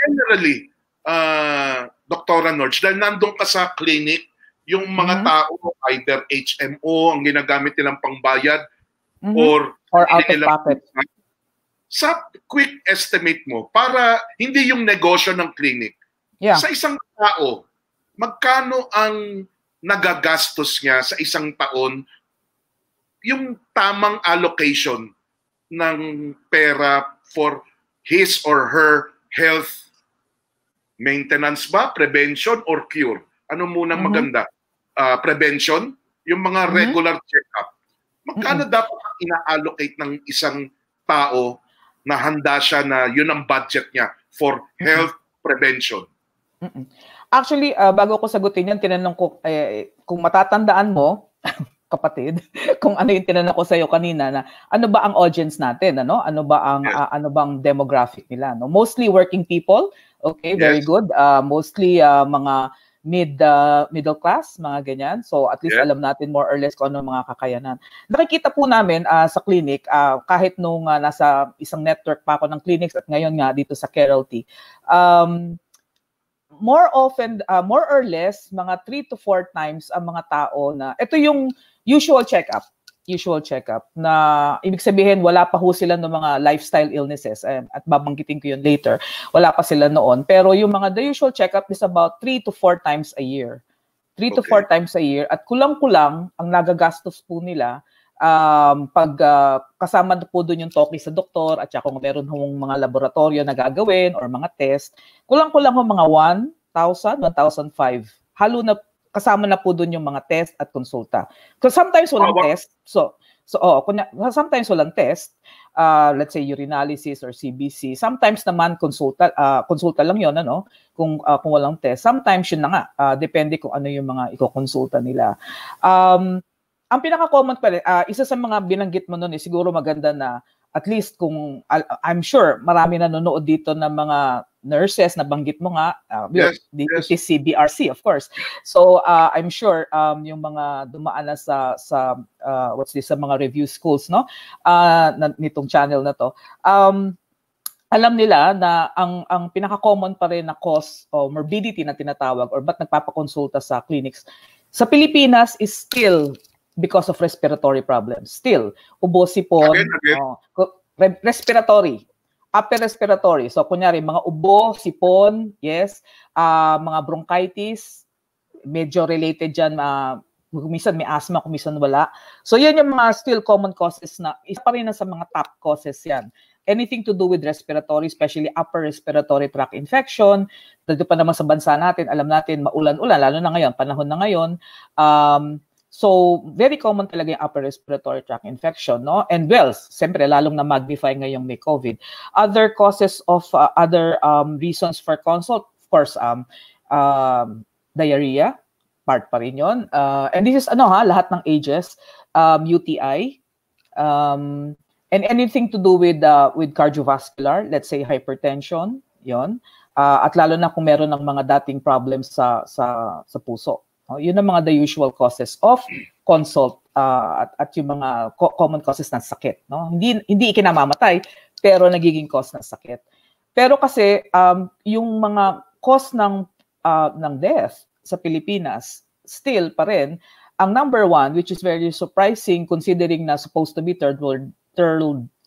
generally, uh, ah, Dr. Norge, dahil nandun ka sa clinic, yung mga mm-hmm. tao, either HMO, ang ginagamit nilang pangbayad, mm-hmm. or, or out of pocket. Sa quick estimate mo, para hindi yung negosyo ng clinic, yeah. sa isang tao, magkano ang nagagastos niya sa isang taon yung tamang allocation ng pera for his or her health Maintenance ba, prevention, or cure? Ano muna mm-hmm. maganda? Uh, prevention, yung mga mm-hmm. regular check-up. Magkano mm-hmm. dapat ang ina-allocate ng isang tao na handa siya na yun ang budget niya for mhm. health mm-hmm. prevention? mm Actually, uh, bago ko sagutin yan, tinanong ko, eh, kung matatandaan mo, kapatid kung ano yung tinanong ko sa iyo kanina na ano ba ang audience natin ano ano ba ang yes. uh, ah, ano bang demographic nila no mostly working people okay yes. very good uh, mostly uh, mga mid uh, middle class mga ganyan so at least yes. alam natin more or less kung ano mga kakayanan nakikita po namin uh, sa clinic uh, kahit nung uh, nasa isang network pa ako ng clinics at ngayon nga dito sa Keralty um more often uh, more or less mga 3 to 4 times ang mga tao na ito yung usual checkup. Usual checkup na ibig sabihin wala pa ho sila ng mga lifestyle illnesses eh, at babanggitin ko yun later. Wala pa sila noon. Pero yung mga the usual checkup is about 3 to 4 times a year. 3 okay. to 4 times a year at kulang-kulang ang nagagastos po nila um, pag uh, kasama po doon yung talkie sa doktor at saka kung meron hong mga laboratorio na gagawin or mga test, kulang-kulang ho mga 1,000, 1,005. Halo na kasama na po doon yung mga test at konsulta. So sometimes walang oh, test. So so oh, kunya, sometimes walang test. Uh, let's say urinalysis or CBC. Sometimes naman konsulta uh, konsulta lang 'yon ano kung uh, kung walang test. Sometimes yun na nga uh, depende kung ano yung mga iko-konsulta nila. Um ang pinaka-common pa rin, uh, isa sa mga binanggit mo noon eh, siguro maganda na at least kung I'm sure marami nanonood dito ng mga nurses, nabanggit mo nga, uh, yes, yes. CBRC, of course. So, uh, I'm sure um, yung mga dumaan na sa, sa uh, what's this, sa mga review schools, no? Uh, na, nitong channel na to. Um, alam nila na ang ang pinaka-common pa rin na cause o morbidity na tinatawag or ba't nagpapakonsulta sa clinics sa Pilipinas is still because of respiratory problems. Still, ubo si po oh, respiratory upper respiratory. So kunyari mga ubo, sipon, yes, uh, mga bronchitis, medyo related diyan uh, ah, kumisan may asthma, kumisan wala. So yan yung mga still common causes na isa pa rin na sa mga top causes yan. Anything to do with respiratory, especially upper respiratory tract infection. Dito pa naman sa bansa natin, alam natin, maulan-ulan, lalo na ngayon, panahon na ngayon. Um, So, very common talaga yung upper respiratory tract infection, no? And well, siyempre, lalong na magnify ngayong may COVID. Other causes of uh, other um, reasons for consult, of course, um, um, diarrhea, part pa rin yun. Uh, and this is, ano ha, lahat ng ages, um, UTI, um, and anything to do with uh, with cardiovascular, let's say hypertension, yon. Uh, at lalo na kung meron ng mga dating problems sa sa sa puso Oh, yun ang mga the usual causes of consult uh, at, at yung mga co- common causes ng sakit. No? Hindi, hindi ikinamamatay, pero nagiging cause ng sakit. Pero kasi um, yung mga cause ng, uh, ng death sa Pilipinas, still pa rin, ang number one, which is very surprising considering na supposed to be third world, third,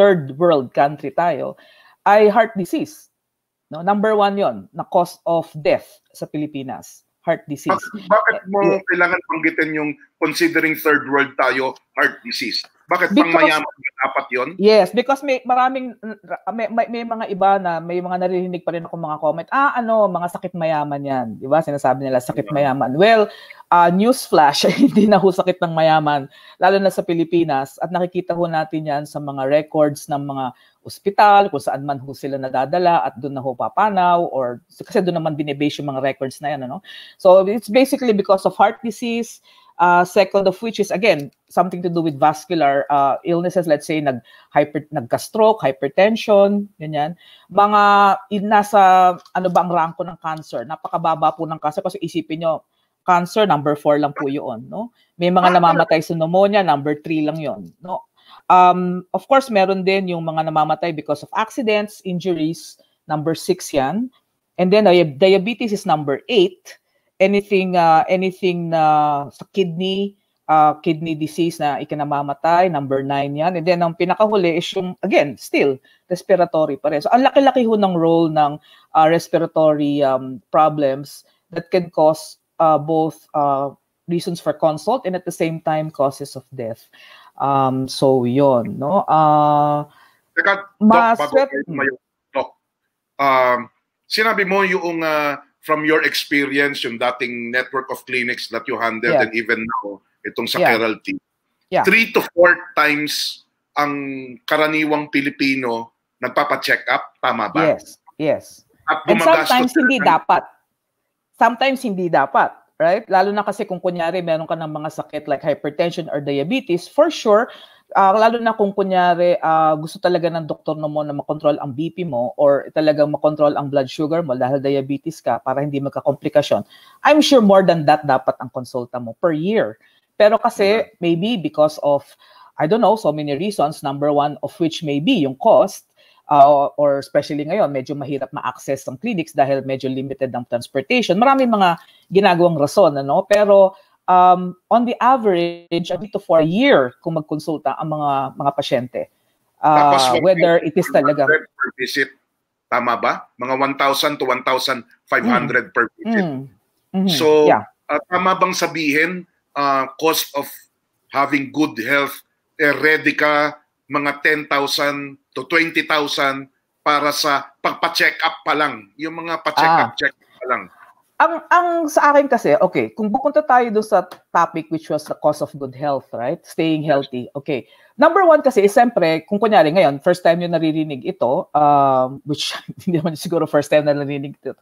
third world country tayo, ay heart disease. No, number one yon na cause of death sa Pilipinas heart disease. Bakit mo eh, eh, kailangan banggitin yung considering third world tayo heart disease? Bakit because, pang mayaman dapat yon? Yes, because may maraming may, may, may mga iba na may mga naririnig pa rin ako mga comment. Ah, ano, mga sakit mayaman 'yan, 'di ba? Sinasabi nila sakit yeah. mayaman. Well, uh, ah, news flash, hindi na ho sakit ng mayaman lalo na sa Pilipinas at nakikita ho natin 'yan sa mga records ng mga ospital kung saan man ho sila nadadala at doon na ho papanaw or kasi doon naman binebase yung mga records na 'yan, ano? So, it's basically because of heart disease, Uh, second of which is, again, something to do with vascular uh, illnesses. Let's say, nag hyper, nagka-stroke, hypertension, ganyan. Mga, nasa, ano ba ang ranko ng cancer? Napakababa po ng cancer kasi isipin nyo, cancer, number 4 lang po yun. No? May mga namamatay sa pneumonia, number 3 lang yun. No? Um, of course, meron din yung mga namamatay because of accidents, injuries, number 6 yan. And then, diabetes is number 8 anything uh, anything na sa kidney uh, kidney disease na ikinamamatay, number 9 yan. And then ang pinakahuli is yung, again, still, respiratory pa rin. So ang laki-laki ho ng role ng uh, respiratory um, problems that can cause uh, both uh, reasons for consult and at the same time causes of death. Um, so yon no? Uh, Teka, Doc, mas- bago kayo, hmm. mayo, Doc, um, sinabi mo yung uh, from your experience, yung dating network of clinics that you handled yeah. and even now, itong sa yeah. Keralty, yeah. three to four times ang karaniwang Pilipino nagpapa-check up, tama ba? Yes, yes. At and sometimes hindi dapat. Sometimes hindi dapat right? Lalo na kasi kung kunyari meron ka ng mga sakit like hypertension or diabetes, for sure, uh, lalo na kung kunyari uh, gusto talaga ng doktor mo na makontrol ang BP mo or talagang makontrol ang blood sugar mo dahil diabetes ka para hindi magka-komplikasyon, I'm sure more than that dapat ang konsulta mo per year. Pero kasi maybe because of, I don't know, so many reasons, number one of which may be yung cost, uh, or especially ngayon, medyo mahirap ma-access ang clinics dahil medyo limited ang transportation. Maraming mga ginagawang rason, ano? Pero um, on the average, dito for a year kung magkonsulta ang mga mga pasyente. Uh, Tapos, ah, whether it is talaga... Per visit, tama ba? Mga 1,000 to 1,500 mm. per visit. Mm. Mm-hmm. So, yeah. uh, tama bang sabihin, uh, cost of having good health, eh, ready ka, mga 10,000 to 20,000 para sa pagpa-check up pa lang. Yung mga pa-check up, ah. check up pa lang. Ang, ang sa akin kasi, okay, kung pupunta tayo doon sa topic which was the cause of good health, right? Staying healthy. Okay. Number one kasi, is, siyempre, kung kunyari ngayon, first time yung naririnig ito, um, which hindi naman siguro first time na naririnig ito,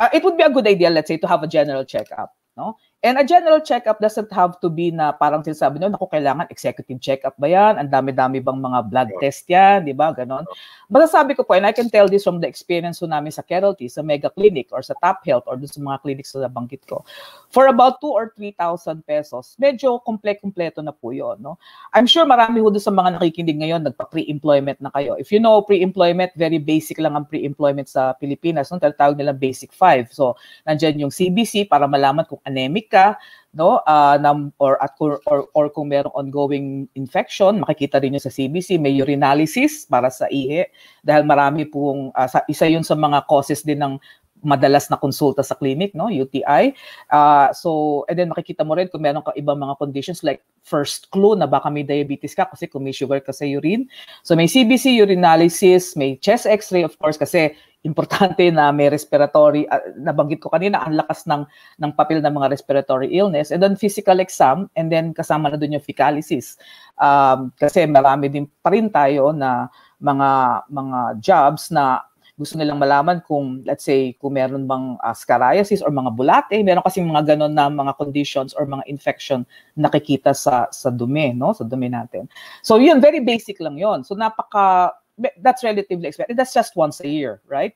uh, it would be a good idea, let's say, to have a general check-up. No? And a general checkup doesn't have to be na parang sinasabi nyo, naku, kailangan executive checkup ba yan? Ang dami-dami bang mga blood test yan? Di ba? Ganon. Basta sabi ko po, and I can tell this from the experience namin sa Keralty, sa Mega Clinic or sa Top Health or sa mga clinics na nabanggit ko. For about 2 or 3,000 pesos, medyo komple-kompleto na po yun. No? I'm sure marami ho sa mga nakikinig ngayon, nagpa-pre-employment na kayo. If you know, pre-employment, very basic lang ang pre-employment sa Pilipinas. No? Tatawag nilang basic 5. So, nandyan yung CBC para malaman kung anemic ka no uh, ah, nam, or at or, or kung merong ongoing infection makikita rin niyo sa CBC may urinalysis para sa ihi dahil marami pong uh, sa, isa 'yun sa mga causes din ng madalas na konsulta sa clinic, no, UTI. Uh, ah, so, and then makikita mo rin kung meron ka ibang mga conditions like first clue na baka may diabetes ka kasi kumisugar ka sa urine. So, may CBC urinalysis, may chest x-ray of course kasi importante na may respiratory uh, nabanggit ko kanina ang lakas ng ng papel ng mga respiratory illness and then physical exam and then kasama na doon yung fecalysis um, kasi marami din pa rin tayo na mga mga jobs na gusto nilang malaman kung let's say kung meron bang uh, scariasis or mga bulate, meron kasi mga ganon na mga conditions or mga infection nakikita sa sa dumi, no? Sa dumi natin. So yun, very basic lang yun. So napaka that's relatively expensive. That's just once a year, right?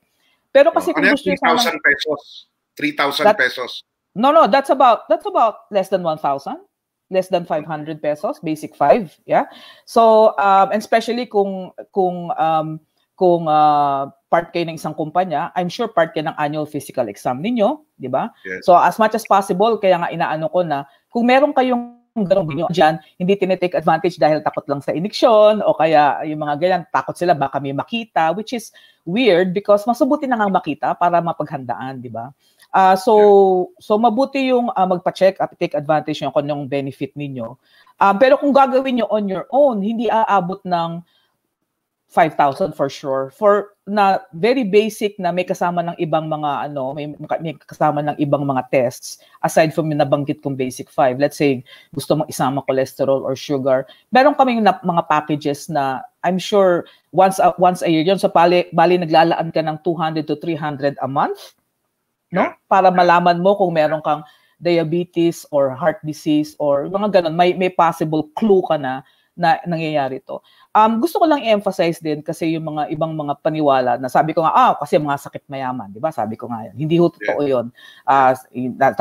Pero kasi oh, kung gusto 3,000 pesos. 3,000 pesos. No, no, that's about that's about less than 1,000 less than 500 pesos, basic 5, yeah? So, um, and especially kung kung um, kung uh, part kayo ng isang kumpanya, I'm sure part kayo ng annual physical exam ninyo, di ba? Yes. So, as much as possible, kaya nga inaano ko na, kung meron kayong ganun ganyan dyan, hindi tinitake advantage dahil takot lang sa iniksyon o kaya yung mga ganyan, takot sila baka may makita, which is weird because masubuti na nga makita para mapaghandaan, di ba? Uh, so, so mabuti yung uh, magpa-check at take advantage yung kung yung benefit ninyo. Um, uh, pero kung gagawin nyo on your own, hindi aabot ng 5,000 for sure. For na very basic na may kasama ng ibang mga ano, may, may kasama ng ibang mga tests aside from yung nabanggit kong basic 5. Let's say gusto mong isama cholesterol or sugar. Meron kaming na, mga packages na I'm sure once a, once a year yun. So pali, bali naglalaan ka ng 200 to 300 a month. No? Para malaman mo kung meron kang diabetes or heart disease or mga ganun. May, may possible clue ka na na nangyayari ito. Um, gusto ko lang i emphasize din kasi yung mga ibang mga paniwala na sabi ko nga, ah, kasi mga sakit mayaman, di ba? Sabi ko nga yan. Hindi ho totoo yeah. yun. Uh,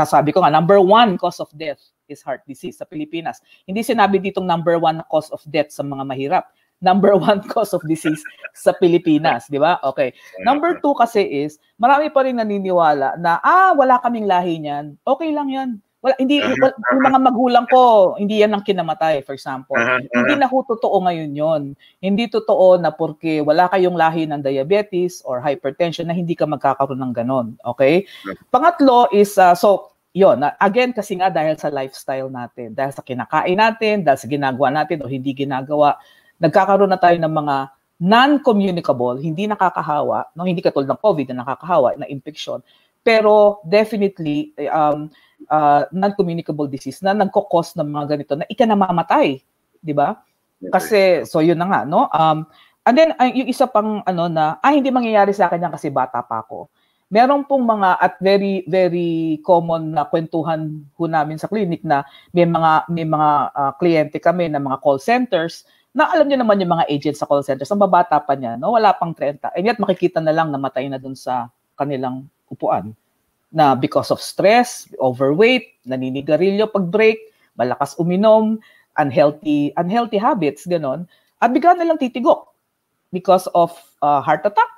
sabi ko nga, number one cause of death is heart disease sa Pilipinas. Hindi sinabi ditong number one cause of death sa mga mahirap. Number one cause of disease sa Pilipinas, di ba? Okay. Number two kasi is, marami pa rin naniniwala na, ah, wala kaming lahi niyan. Okay lang yan wala, hindi, uh-huh. wala, yung mga magulang ko, hindi yan ang kinamatay, for example. Uh-huh. uh-huh. Hindi na ho totoo ngayon yon. Hindi totoo na porque wala kayong lahi ng diabetes or hypertension na hindi ka magkakaroon ng ganon. Okay? Uh-huh. Pangatlo is, uh, so, yon ah, again kasi nga dahil sa lifestyle natin, dahil sa kinakain natin, dahil sa ginagawa natin o hindi ginagawa, nagkakaroon na tayo ng mga non-communicable, hindi nakakahawa, no, hindi katulad ng COVID na nakakahawa, na infection. Pero definitely, eh, um, uh, non-communicable disease na nagko-cause ng mga ganito na ika namamatay, 'di ba? Kasi so yun na nga, no? Um, and then uh, yung isa pang ano na, ah hindi mangyayari sa akin yan kasi bata pa ako. Meron pong mga at very very common na kwentuhan ho namin sa clinic na may mga may mga uh, kliyente kami na mga call centers na alam niyo naman yung mga agents sa call centers, ang babata pa niya, no? wala pang 30, and yet makikita na lang namatay na dun sa kanilang upuan na because of stress, overweight, naninigarilyo pag break, malakas uminom, unhealthy unhealthy habits ganon at bigla na lang titigok because of uh, heart attack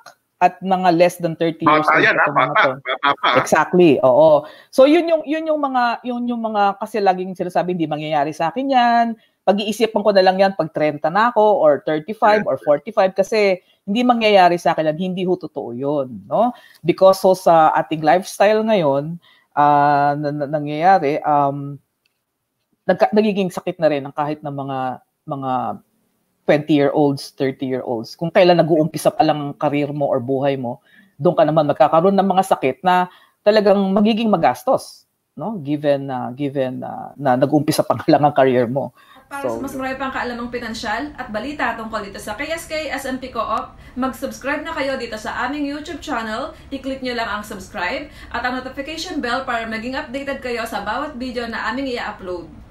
at mga less than 30 bata years old ha, ah, mga bata, bata, bata. Ah. Exactly. Oo. So yun yung yun yung mga yun yung mga kasi laging sinasabi hindi mangyayari sa akin 'yan pag-iisipan ko na lang yan pag 30 na ako or 35 or 45 kasi hindi mangyayari sa akin at hindi ho totoo yun. No? Because so sa ating lifestyle ngayon, uh, na, na, nangyayari, um, nag- nagiging sakit na rin ang kahit ng mga mga 20-year-olds, 30-year-olds. Kung kailan nag-uumpisa pa lang ang career mo or buhay mo, doon ka naman magkakaroon ng mga sakit na talagang magiging magastos no? Given na uh, given uh, na nag-umpisa pa lang ang career mo. para so, sa mas marami pang kaalamang pinansyal at balita tungkol dito sa KSK SMP Co-op, mag-subscribe na kayo dito sa aming YouTube channel. I-click nyo lang ang subscribe at ang notification bell para maging updated kayo sa bawat video na aming i-upload.